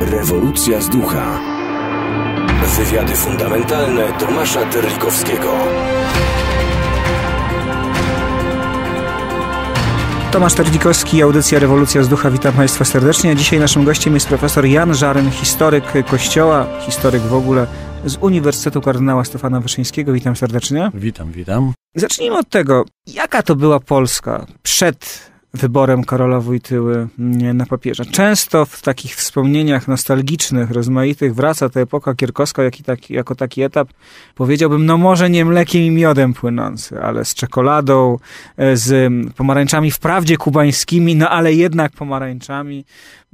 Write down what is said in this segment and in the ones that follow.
Rewolucja z ducha. Wywiady fundamentalne Tomasza Terlikowskiego. Tomasz Terlikowski, audycja Rewolucja z Ducha. Witam Państwa serdecznie. Dzisiaj naszym gościem jest profesor Jan Żaryn, historyk Kościoła, historyk w ogóle z Uniwersytetu Kardynała Stefana Wyszyńskiego. Witam serdecznie. Witam, witam. Zacznijmy od tego, jaka to była Polska przed wyborem Karola Wojtyły na papierze. Często w takich wspomnieniach nostalgicznych, rozmaitych wraca ta epoka kierkowska jak tak, jako taki etap, powiedziałbym, no może nie mlekiem i miodem płynący, ale z czekoladą, e, z pomarańczami wprawdzie kubańskimi, no ale jednak pomarańczami,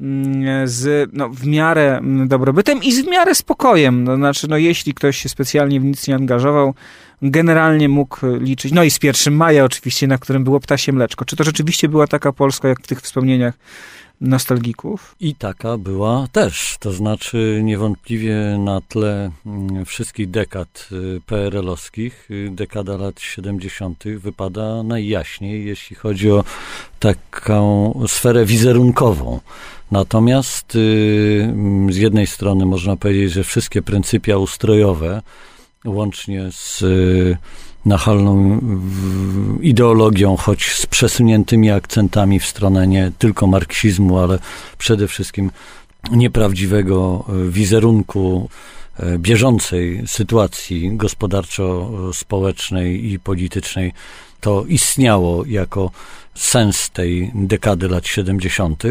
mm, e, z no, w miarę dobrobytem i z w miarę spokojem. No, znaczy, no jeśli ktoś się specjalnie w nic nie angażował, generalnie mógł liczyć. No i z 1 maja oczywiście, na którym było ptasie mleczko. Czy to rzeczywiście była taka Polska, jak w tych wspomnieniach nostalgików? I taka była też. To znaczy niewątpliwie na tle mm, wszystkich dekad y, PRL-owskich, y, dekada lat 70. wypada najjaśniej, jeśli chodzi o taką sferę wizerunkową. Natomiast y, mm, z jednej strony można powiedzieć, że wszystkie pryncypia ustrojowe, łącznie z y, nachalną ideologią, choć z przesuniętymi akcentami w stronę nie tylko marksizmu, ale przede wszystkim nieprawdziwego y, wizerunku y, bieżącej sytuacji gospodarczo-społecznej i politycznej, to istniało jako sens tej dekady lat 70.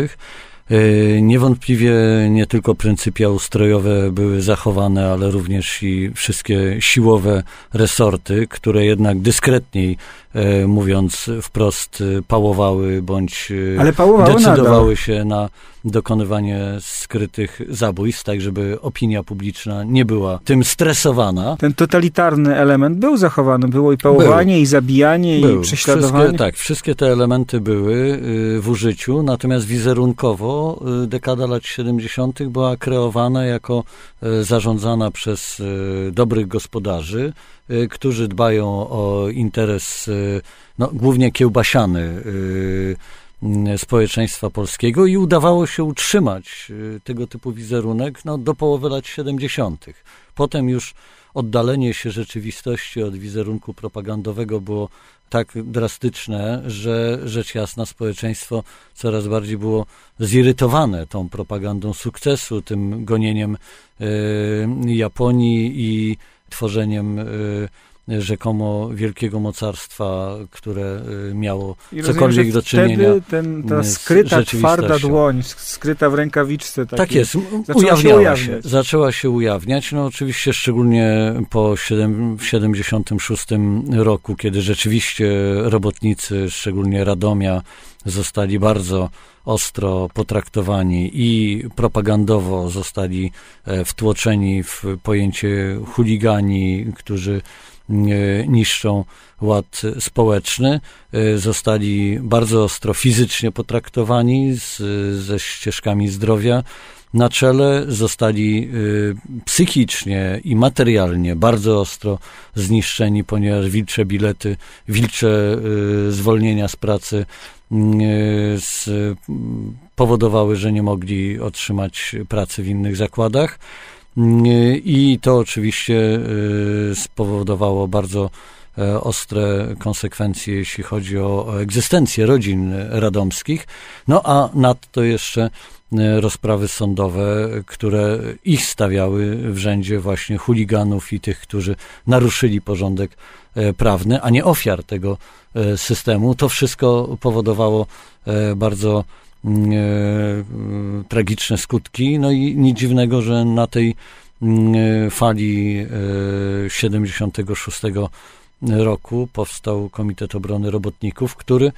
Y, niewątpliwie nie tylko pryncypia ustrojowe były zachowane, ale również i wszystkie siłowe resorty, które jednak dyskretniej, y, mówiąc wprost, y, pałowały bądź ale pałowały decydowały nadal. się na dokonywanie skrytych zabójstw, tak żeby opinia publiczna nie była tym stresowana. Ten totalitarny element był zachowany, było i pałowanie, był. i zabijanie, był. i prześladowanie. Wszystkie, tak, wszystkie te elementy były y, w użyciu, natomiast wizerunkowo y, dekada lat 70. była kreowana jako y, zarządzana przez dobrych gospodarzy, którzy dbają o interes no, głównie kiełbasiany Mm, społeczeństwa polskiego i udawało się utrzymać y, tego typu wizerunek no, do połowy lat 70. Potem już oddalenie się rzeczywistości od wizerunku propagandowego było tak drastyczne, że rzecz jasna społeczeństwo coraz bardziej było zirytowane tą propagandą sukcesu, tym gonieniem y, Japonii i tworzeniem y, rzekomo wielkiego mocarstwa, które y, miało I cokolwiek rozumiem, do czynienia. Wtedy ten, ta skryta, twarda dłoń, skryta w rękawiczce. Taki, tak jest, ujawniała się, się, zaczęła się ujawniać. No oczywiście szczególnie po 7, 76 roku, kiedy rzeczywiście robotnicy, szczególnie Radomia, zostali bardzo ostro potraktowani i propagandowo zostali e, wtłoczeni w pojęcie chuligani, którzy E, niszczą ład społeczny. E, zostali bardzo ostro fizycznie potraktowani z, ze ścieżkami zdrowia na czele, zostali e, psychicznie i materialnie bardzo ostro zniszczeni, ponieważ wilcze bilety, wilcze zwolnienia z pracy spowodowały, że nie mogli otrzymać pracy w innych zakładach. Y, I to oczywiście y, spowodowało bardzo e, ostre konsekwencje, jeśli chodzi o, egzystencję rodzin radomskich. No a nadto jeszcze e, rozprawy sądowe, które ich stawiały w rzędzie właśnie chuliganów i tych, którzy naruszyli porządek e, prawny, a nie ofiar tego systemu. To wszystko powodowało bardzo E, tragiczne skutki. No i nic dziwnego, że na tej mm, e, fali 76 e, roku powstał Komitet Obrony Robotników, który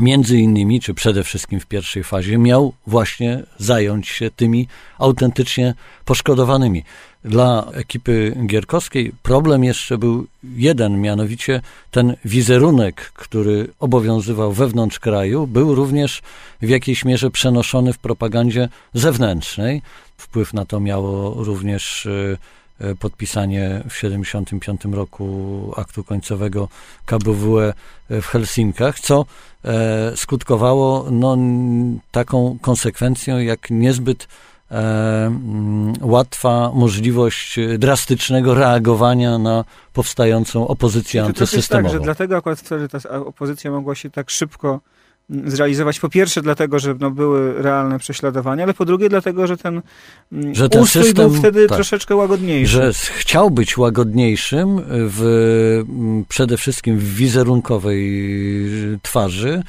między innymi, czy przede wszystkim w pierwszej fazie, miał właśnie zająć się tymi autentycznie poszkodowanymi. Dla ekipy gierkowskiej problem jeszcze był jeden, mianowicie ten wizerunek, który obowiązywał wewnątrz kraju, był również w jakiejś mierze przenoszony w propagandzie zewnętrznej. Wpływ na to miało również e, E, podpisanie w 1975 roku aktu końcowego KBWE e, w Helsinkach, co e, skutkowało no, taką konsekwencją jak niezbyt mm, łatwa możliwość drastycznego reagowania na powstającą opozycję antysystemową. Znaczy, to jest tak, że dlatego akurat wtedy ta opozycja mogła się tak szybko zrealizować. Po pierwsze dlatego, że no, były realne prześladowania, ale po drugie dlatego, że ten mm, że ten ustrój system, był wtedy tak, troszeczkę łagodniejszy. Że chciał być łagodniejszym w, mm, przede wszystkim w wizerunkowej y, twarzy,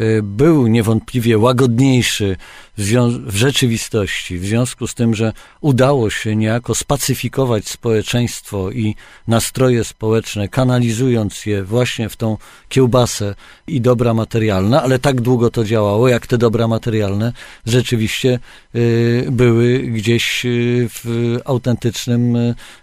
Y, był niewątpliwie łagodniejszy w, w, rzeczywistości, w związku z tym, że udało się niejako spacyfikować społeczeństwo i nastroje społeczne, kanalizując je właśnie w tą kiełbasę i dobra materialne, ale tak długo to działało, jak te dobra materialne rzeczywiście y, były gdzieś y, w autentycznym,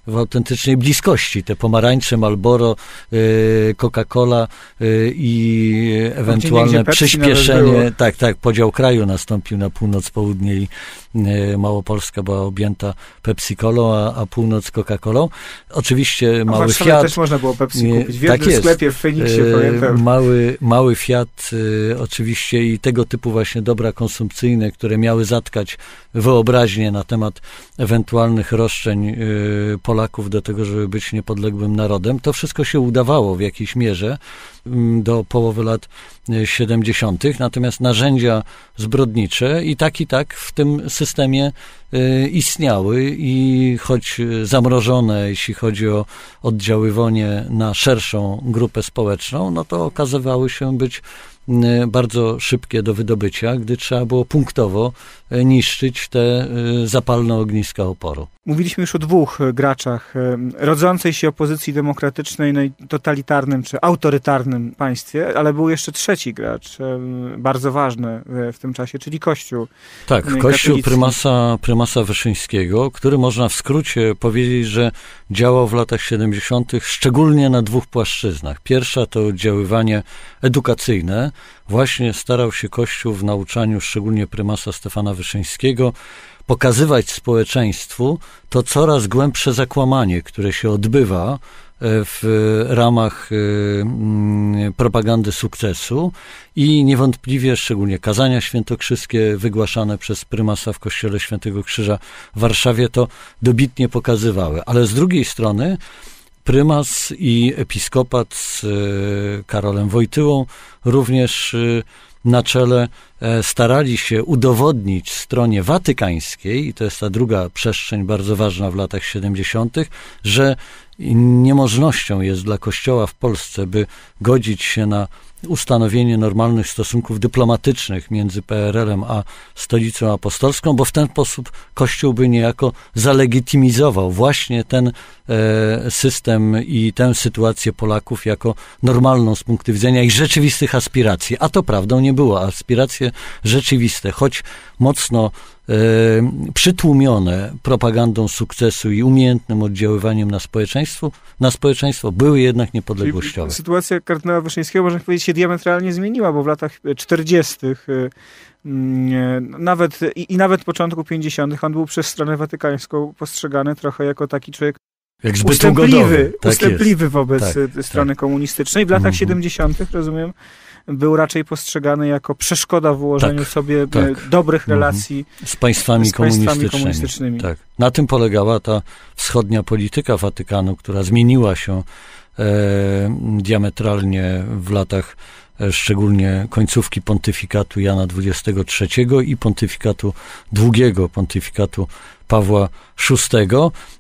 w autentycznej bliskości. Te pomarańcze, Malboro, y, Coca-Cola y, i ewentualne przyspieszenie, tak, tak, podział kraju nastąpił na północ, południe i e, Małopolska była objęta Pepsi-Colą, a, a północ Coca-Colą. Oczywiście a mały Fiat... też można było Pepsi kupić. W tak sklepie w Feniksie, e, pamiętam. Mały, mały Fiat e, oczywiście i tego typu właśnie dobra konsumpcyjne, które miały zatkać wyobraźnię na temat ewentualnych roszczeń Polaków do tego, żeby być niepodległym narodem. To wszystko się udawało w jakiejś mierze. Mm, do połowy lat 70., e, natomiast narzędzia zbrodnicze i tak i tak w tym systemie Y, istniały i choć zamrożone, jeśli chodzi o oddziaływanie na szerszą grupę społeczną, no to okazywały się być y, bardzo szybkie do wydobycia, gdy trzeba było punktowo y, niszczyć te zapalne ogniska oporu. Mówiliśmy już o dwóch graczach rodzącej się opozycji demokratycznej, no i totalitarnym czy autorytarnym państwie, ale był jeszcze trzeci gracz, bardzo ważny w tym czasie, czyli Kościół. Tak, Kościół prymasa, prymasa Tomasa Wyszyńskiego, który można w skrócie powiedzieć, że działał w latach 70., szczególnie na dwóch płaszczyznach. Pierwsza to oddziaływanie edukacyjne. Właśnie starał się Kościół w nauczaniu, szczególnie prymasa Stefana Wyszyńskiego, pokazywać społeczeństwu to coraz głębsze zakłamanie, które się odbywa w ramach y, mm, propagandy sukcesu i niewątpliwie szczególnie kazania świętokrzyskie wygłaszane przez prymasa w kościele Świętego Krzyża w Warszawie to dobitnie pokazywały. Ale z drugiej strony prymas i episkopat z y, Karolem Wojtyłą również y, na czele e, starali się udowodnić stronie watykańskiej, i to jest ta druga przestrzeń bardzo ważna w latach 70., że i niemożnością jest dla Kościoła w Polsce, by godzić się na ustanowienie normalnych stosunków dyplomatycznych między PRL-em a Stolicą Apostolską, bo w ten sposób Kościół by niejako zalegitymizował właśnie ten e, system i tę sytuację Polaków jako normalną z punktu widzenia ich rzeczywistych aspiracji. A to prawdą nie było. Aspiracje rzeczywiste, choć mocno E, przytłumione propagandą sukcesu i umiejętnym oddziaływaniem na społeczeństwo, na społeczeństwo były jednak niepodległościowe. Czyli sytuacja kardynała Wyszyńskiego, można powiedzieć, się diametralnie zmieniła, bo w latach 40 e, mm, e, nawet i, i nawet początku 50. on był przez stronę watykańską postrzegany trochę jako taki człowiek jak ustępliwy, tak ustępliwy wobec tak, strony tak. komunistycznej. W latach mm 70., rozumiem, był raczej postrzegany jako przeszkoda w ułożeniu tak, sobie e, tak. dobrych mhm. relacji mhm. z, państwami, z komunistycznymi. państwami, komunistycznymi. Tak. Na tym polegała ta wschodnia polityka Watykanu, która zmieniła się e, diametralnie w latach e, szczególnie końcówki pontyfikatu Jana XXIII i pontyfikatu drugiego, pontyfikatu Pawła VI.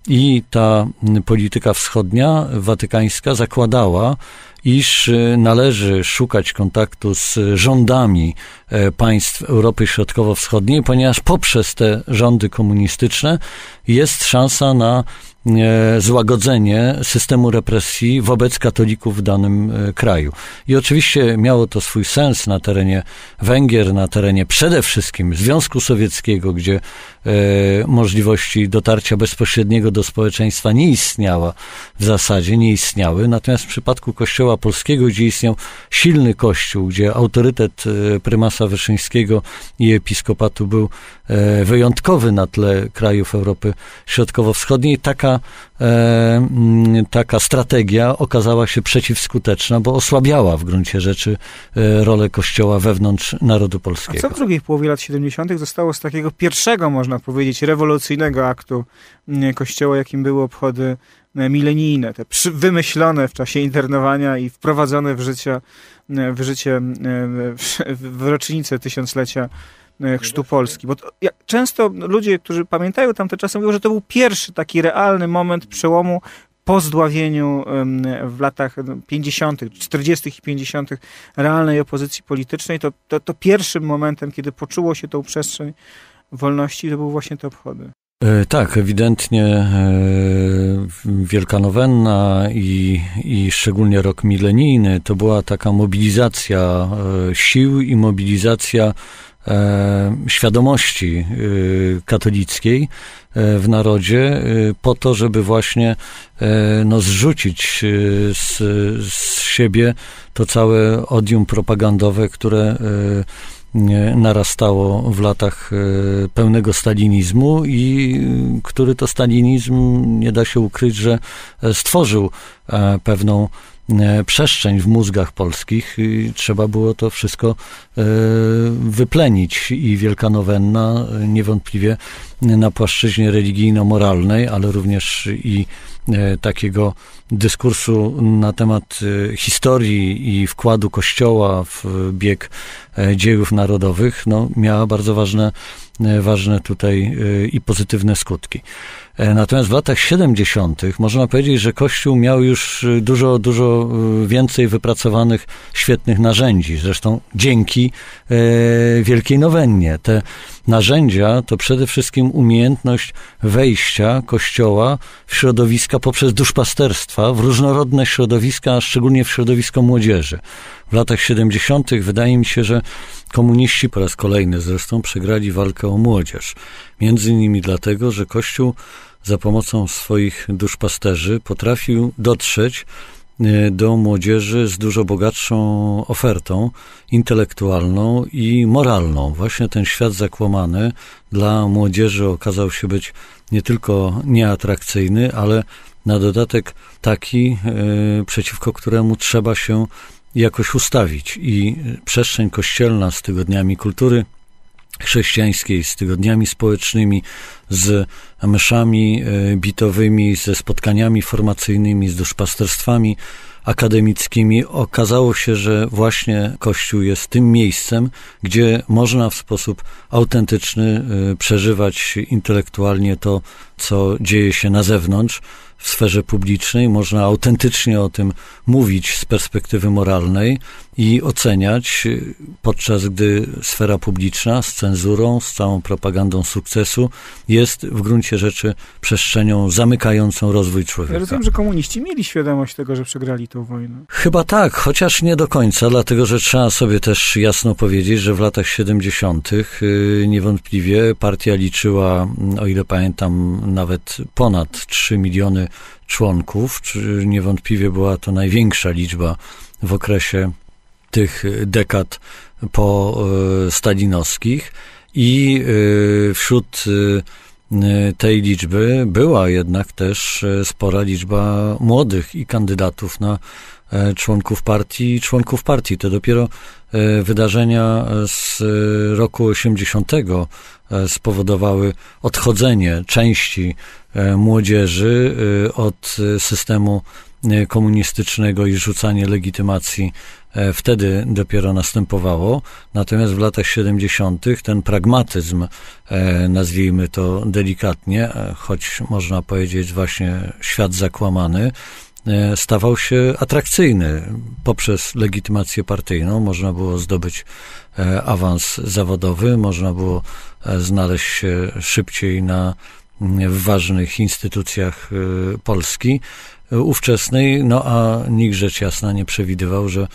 I ta polityka wschodnia, watykańska, zakładała iż y, należy szukać kontaktu z rządami e, państw Europy Środkowo-Wschodniej, ponieważ poprzez te rządy komunistyczne jest szansa na e, złagodzenie systemu represji wobec katolików w danym e, kraju. I oczywiście miało to swój sens na terenie Węgier, na terenie przede wszystkim Związku Sowieckiego, gdzie możliwości dotarcia bezpośredniego do społeczeństwa nie istniała w zasadzie, nie istniały. Natomiast w przypadku Kościoła polskiego, gdzie istniał silny kościół, gdzie autorytet e, prymasa Wyszyńskiego i episkopatu był e, wyjątkowy na tle krajów Europy Środkowo-Wschodniej. Taka, e, mm, taka strategia okazała się przeciwskuteczna, bo osłabiała w gruncie rzeczy rolę kościoła wewnątrz narodu polskiego. A co w drugiej połowie lat 70. zostało z takiego pierwszego, można powiedzieć, rewolucyjnego aktu mm, kościoła, jakim były obchody E, milenijne, te wymyślone w czasie internowania i wprowadzone w życie, e, w, życie, e, w rocznicę tysiąclecia chrztu Polski. Bo to, ja, często ludzie, którzy pamiętają tamte czasy, mówią, że to był pierwszy taki realny moment przełomu po zdławieniu w latach 50., no, 40. i 50. realnej opozycji politycznej, to, to, to pierwszym momentem, kiedy poczuło się tą przestrzeń wolności, to były właśnie te obchody. E, tak, ewidentnie e, Wielka Nowenna i, i szczególnie rok milenijny to była taka mobilizacja e, sił i mobilizacja świadomości katolickiej w narodzie po to, żeby właśnie no, zrzucić z, z siebie to całe odium propagandowe, które narastało w latach e, pełnego stalinizmu i e, który to stalinizm, nie da się ukryć, że e, stworzył pewną przestrzeń w mózgach polskich i trzeba było to wszystko wyplenić i Wielka Nowenna niewątpliwie na płaszczyźnie religijno-moralnej, ale również i E, takiego dyskursu na temat e, historii i wkładu Kościoła w bieg e, dziejów narodowych, no, miała bardzo ważne E, ważne tutaj e, i pozytywne skutki. E, natomiast w latach 70. można powiedzieć, że Kościół miał już dużo, dużo więcej wypracowanych świetnych narzędzi. Zresztą dzięki Wielkiej Nowennie. Te narzędzia to przede wszystkim umiejętność wejścia Kościoła w środowiska poprzez duszpasterstwa, w różnorodne środowiska, a szczególnie w środowisko młodzieży. W latach 70. wydaje mi się, że komuniści po raz kolejny zresztą przegrali walkę o młodzież. Między innymi dlatego, że Kościół za pomocą swoich duszpasterzy potrafił dotrzeć e, do młodzieży z dużo bogatszą ofertą intelektualną i moralną. Właśnie ten świat zakłamany dla młodzieży okazał się być nie tylko nieatrakcyjny, ale na dodatek taki, e, przeciwko któremu trzeba się jakoś ustawić. I przestrzeń kościelna z tygodniami kultury chrześcijańskiej, z tygodniami społecznymi, z mszami e, bitowymi, ze spotkaniami formacyjnymi, z duszpasterstwami akademickimi, okazało się, że właśnie Kościół jest tym miejscem, gdzie można w sposób autentyczny e, przeżywać intelektualnie to, co dzieje się na zewnątrz, w sferze publicznej, można autentycznie o tym mówić z perspektywy moralnej i oceniać, y, podczas gdy sfera publiczna z cenzurą, z całą propagandą sukcesu jest w gruncie rzeczy przestrzenią zamykającą rozwój człowieka. Ja rozumiem, że komuniści mieli świadomość tego, że przegrali tę wojnę. Chyba tak, chociaż nie do końca, dlatego że trzeba sobie też jasno powiedzieć, że w latach 70. Y, niewątpliwie partia liczyła, mm, o ile pamiętam, nawet ponad 3 miliony członków. Czy niewątpliwie była to największa liczba w okresie tych dekad po e, stalinowskich i e, wśród e, tej liczby była jednak też spora liczba młodych i kandydatów na E, członków partii, członków partii. To dopiero e, wydarzenia e, z roku 80 spowodowały odchodzenie części młodzieży od systemu komunistycznego i rzucanie legitymacji wtedy dopiero następowało. Natomiast w latach 70. ten pragmatyzm, nazwijmy to delikatnie, choć można powiedzieć właśnie świat zakłamany, E, stawał się atrakcyjny. Poprzez legitymację partyjną można było zdobyć e, awans zawodowy, można było e, znaleźć się szybciej na w ważnych instytucjach Polski ówczesnej, no a nikt rzecz jasna nie przewidywał, że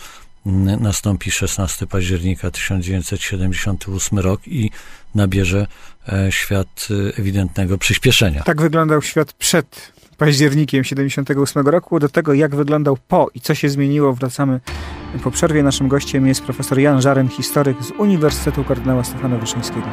nastąpi 16 października 1978 rok i nabierze świat ewidentnego przyspieszenia. Tak wyglądał świat przed październikiem 78 roku. Do tego, jak wyglądał po i co się zmieniło, wracamy po przerwie. Naszym gościem jest profesor Jan Żaren, historyk z Uniwersytetu Kardynała Stefana Wyszyńskiego.